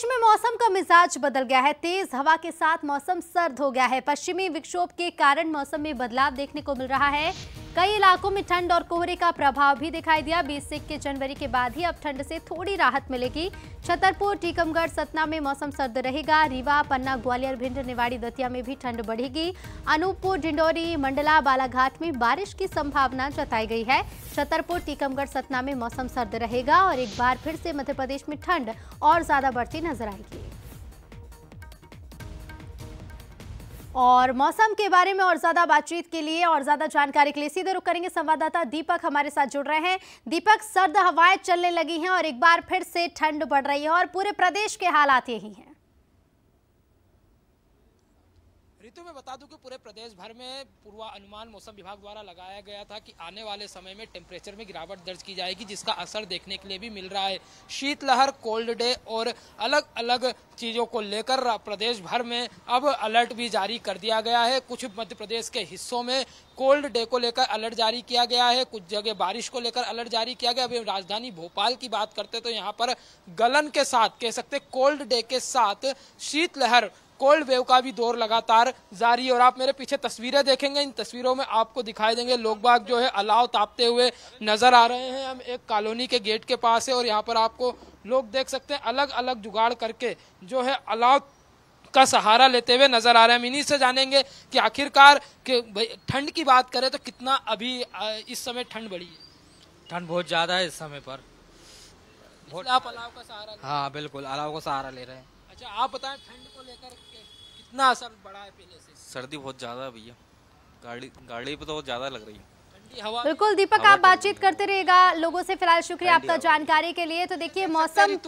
प्रदेश में मौसम का मिजाज बदल गया है तेज हवा के साथ मौसम सर्द हो गया है पश्चिमी विक्षोभ के कारण मौसम में बदलाव देखने को मिल रहा है कई इलाकों में ठंड और कोहरे का प्रभाव भी दिखाई दिया बीस से इक्कीस जनवरी के बाद ही अब ठंड से थोड़ी राहत मिलेगी छतरपुर टीकमगढ़ सतना में मौसम सर्द रहेगा रीवा पन्ना ग्वालियर भिंड निवाड़ी दतिया में भी ठंड बढ़ेगी अनूपपुर डिंडोरी मंडला बालाघाट में बारिश की संभावना जताई गई है छतरपुर टीकमगढ़ सतना में मौसम सर्द रहेगा और एक बार फिर से मध्य प्रदेश में ठंड और ज्यादा बढ़ती नजर आएगी और मौसम के बारे में और ज़्यादा बातचीत के लिए और ज़्यादा जानकारी के लिए सीधे रुक करेंगे संवाददाता दीपक हमारे साथ जुड़ रहे हैं दीपक सर्द हवाएं चलने लगी हैं और एक बार फिर से ठंड बढ़ रही है और पूरे प्रदेश के हालात यही हैं ऋतु तो में बता दूं कि पूरे प्रदेश भर में पूर्वानुमान मौसम विभाग द्वारा लगाया गया था कि आने वाले समय में टेम्परेचर में गिरावट दर्ज की जाएगी जिसका असर देखने के लिए भी मिल रहा है शीतलहर कोल्ड डे और अलग अलग चीज़ों को लेकर प्रदेश भर में अब अलर्ट भी जारी कर दिया गया है कुछ मध्य प्रदेश के हिस्सों में कोल्ड डे को लेकर अलर्ट जारी किया गया है कुछ जगह बारिश को लेकर अलर्ट जारी किया गया अभी राजधानी भोपाल की बात करते तो यहाँ पर गलन के साथ कह सकते कोल्ड डे के साथ शीतलहर कोल्ड वेव का भी दौर लगातार जारी है और आप मेरे पीछे तस्वीरें देखेंगे इन तस्वीरों में आपको दिखाई देंगे लोग बाग जो है अलाव तापते हुए नजर आ रहे हैं हम एक कॉलोनी के गेट के पास है और यहाँ पर आपको लोग देख सकते हैं अलग अलग जुगाड़ करके जो है अलाव का सहारा लेते हुए नजर आ रहे हैं इन्हीं से जानेंगे कि आखिरकार कि ठंड की बात करें तो कितना अभी इस समय ठंड बढ़ी है ठंड बहुत ज़्यादा है इस समय पर आप अलाव का सहारा हाँ बिल्कुल अलाव का सहारा ले रहे हैं अच्छा आप बताएं ठंड को लेकर कितना असर बढ़ा है पहले से सर्दी बहुत ज़्यादा है भैया गाड़ी गाड़ी पे तो ज़्यादा लग रही है बिल्कुल दीपक आप बातचीत करते रहेगा लोगों से फिलहाल शुक्रिया आपका जानकारी के लिए तो देखिए अच्छा, मौसम